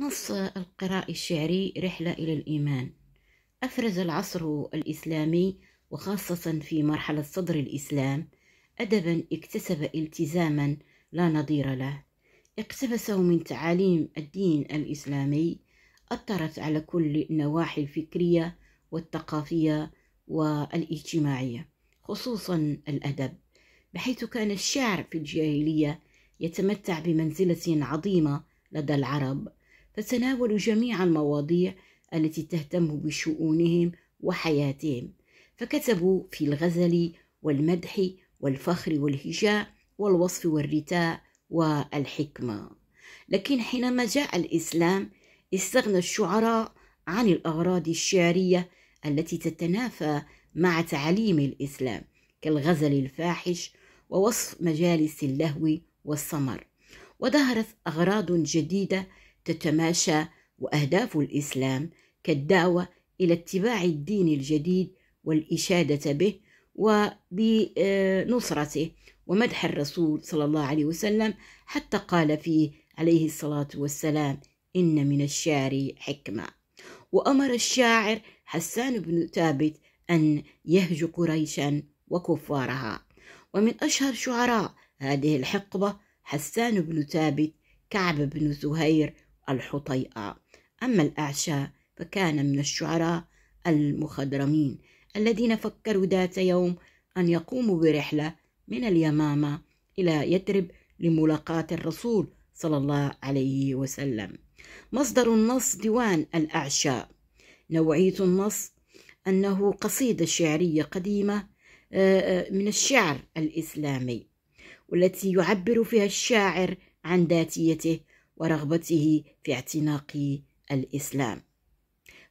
نص القراء الشعري رحلة إلى الإيمان أفرز العصر الإسلامي وخاصة في مرحلة صدر الإسلام أدبا اكتسب التزاما لا نظير له اقتبسه من تعاليم الدين الإسلامي أثرت على كل النواحي الفكرية والثقافية والاجتماعية خصوصا الأدب بحيث كان الشعر في الجاهلية يتمتع بمنزلة عظيمة لدى العرب فتناولوا جميع المواضيع التي تهتم بشؤونهم وحياتهم فكتبوا في الغزل والمدح والفخر والهجاء والوصف والرتاء والحكمة لكن حينما جاء الإسلام استغنى الشعراء عن الأغراض الشعرية التي تتنافى مع تعليم الإسلام كالغزل الفاحش ووصف مجالس اللهو والسمر وظهرت أغراض جديدة تتماشى واهداف الاسلام كالدعوه الى اتباع الدين الجديد والاشاده به وبنصرته ومدح الرسول صلى الله عليه وسلم حتى قال فيه عليه الصلاه والسلام ان من الشعر حكمه وامر الشاعر حسان بن ثابت ان يهج قريشا وكفارها ومن اشهر شعراء هذه الحقبه حسان بن ثابت كعب بن زهير الحطيئة أما الأعشى فكان من الشعراء المخضرمين الذين فكروا ذات يوم أن يقوموا برحلة من اليمامة إلى يثرب لملاقاة الرسول صلى الله عليه وسلم مصدر النص ديوان الأعشاء نوعية النص أنه قصيدة شعرية قديمة آه، آه، من الشعر الإسلامي والتي يعبر فيها الشاعر عن ذاتيته ورغبته في اعتناق الإسلام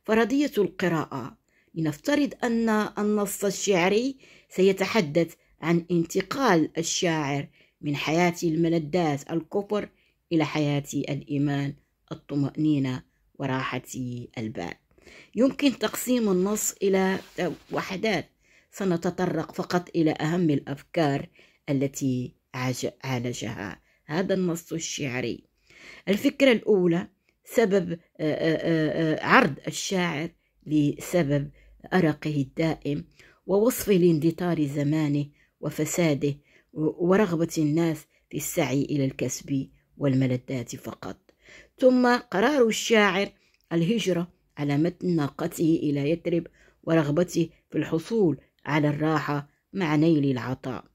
فرضية القراءة لنفترض أن النص الشعري سيتحدث عن انتقال الشاعر من حياة الملذات الكفر إلى حياة الإيمان الطمأنينة وراحة البال يمكن تقسيم النص إلى وحدات سنتطرق فقط إلى أهم الأفكار التي عالجها هذا النص الشعري الفكرة الأولى سبب آه، آه، آه، عرض الشاعر لسبب أرقه الدائم ووصف لاندثار زمانه وفساده ورغبة الناس في السعي إلى الكسب والملذات فقط ثم قرار الشاعر الهجرة على متن ناقته إلى يثرب ورغبته في الحصول على الراحة مع نيل العطاء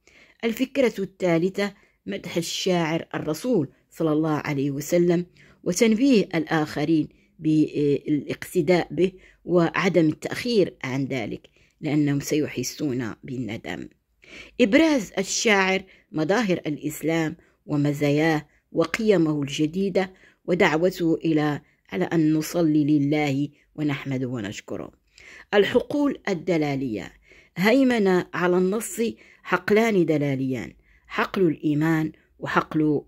الفكرة الثالثة مدح الشاعر الرسول صلى الله عليه وسلم وتنبيه الآخرين بالاقتداء به وعدم التأخير عن ذلك لأنهم سيحسون بالندم إبراز الشاعر مظاهر الإسلام ومزاياه وقيمه الجديدة ودعوته إلى على أن نصلي لله ونحمده ونشكره الحقول الدلالية هيمنة على النص حقلان دلاليان حقل الإيمان وحقل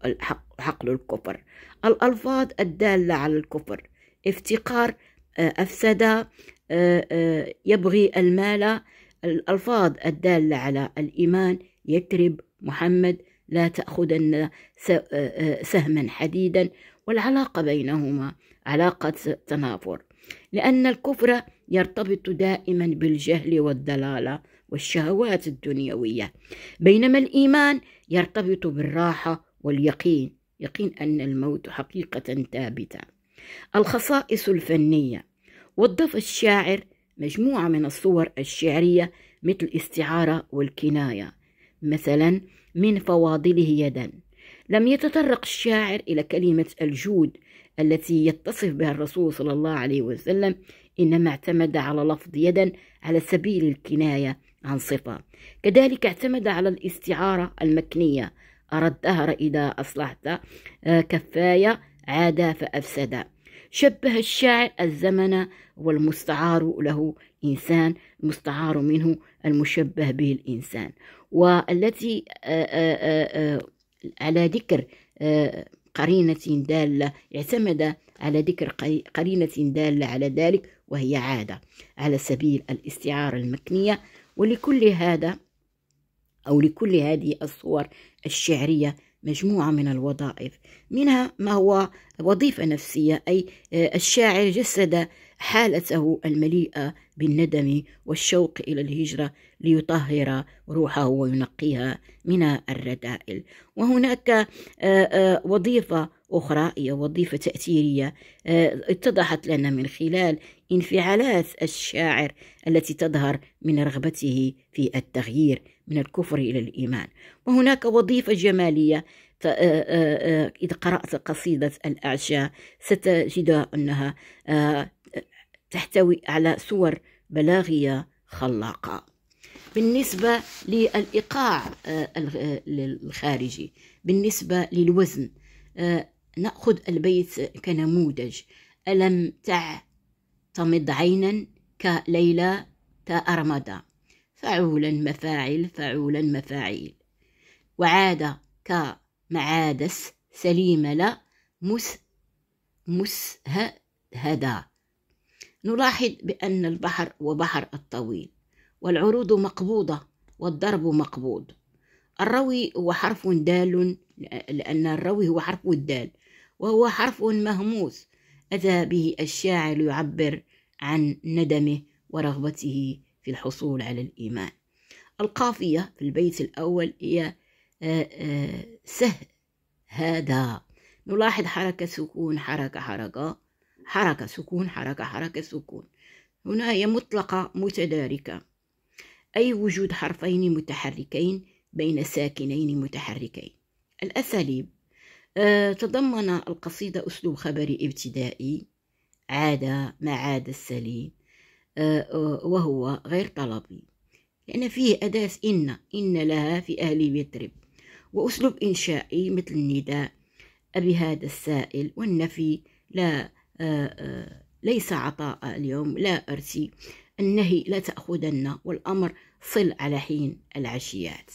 حقل الكفر الألفاظ الدالة على الكفر افتقار آه، أفسد آه، آه، يبغي المال الألفاظ الدالة على الإيمان يترب محمد لا تأخذن سهما حديدا والعلاقة بينهما علاقة تنافر لأن الكفر يرتبط دائما بالجهل والضلاله والشهوات الدنيويه بينما الايمان يرتبط بالراحه واليقين يقين ان الموت حقيقه ثابته الخصائص الفنيه وظف الشاعر مجموعه من الصور الشعريه مثل الاستعاره والكنايه مثلا من فواضله يدا لم يتطرق الشاعر الى كلمه الجود التي يتصف بها الرسول صلى الله عليه وسلم إنما اعتمد على لفظ يدا على سبيل الكناية عن صفة كذلك اعتمد على الاستعارة المكنية أرى الدهر إذا أصلحت آه، كفاية عاد فأفسد شبه الشاعر الزمن والمستعار له إنسان مستعار منه المشبه به الإنسان والتي آه، آه، على ذكر قرينة دالة اعتمد على ذكر قرينة دالة على ذلك وهي عادة على سبيل الاستعارة المكنية ولكل هذا أو لكل هذه الصور الشعرية مجموعة من الوظائف منها ما هو وظيفة نفسية أي آه، الشاعر جسد حالته المليئه بالندم والشوق الى الهجره ليطهر روحه وينقيها من الرذائل وهناك آه، آه، وظيفه اخرى هي وظيفه تاثيريه آه، اتضحت لنا من خلال انفعالات الشاعر التي تظهر من رغبته في التغيير من الكفر الى الايمان وهناك وظيفه جماليه آه، آه، آه، إذا قرأت قصيدة الأعشى ستجد أنها تحتوي على صور بلاغية خلاقة بالنسبة للإيقاع الخارجي بالنسبة للوزن نأخذ البيت كنموذج ألم تعتمد عينا كليلى تأرمدا فعولا مفاعل فعولا مفاعيل وعاد ك معادس سليمة لا مس هدا نلاحظ بأن البحر وبحر الطويل والعروض مقبوضة والضرب مقبوض الروي هو حرف دال لأن الروي هو حرف الدال وهو حرف مهموس أتى به الشاعر يعبر عن ندمه ورغبته في الحصول على الإيمان القافية في البيت الأول هي سهل هذا نلاحظ حركة سكون حركة حركة حركة سكون حركة حركة سكون هنا هي مطلقة متداركة أي وجود حرفين متحركين بين ساكنين متحركين الأساليب آه، تضمن القصيدة أسلوب خبري ابتدائي عاد ما عاد السليم آه، وهو غير طلبي لأن فيه أداة إن إن لها في أهل يطرب وأسلوب إنشائي مثل النداء بهذا السائل والنفي لا آه، آه، ليس عطاء اليوم لا أرسي النهي لا تأخذن والأمر صل على حين العشيات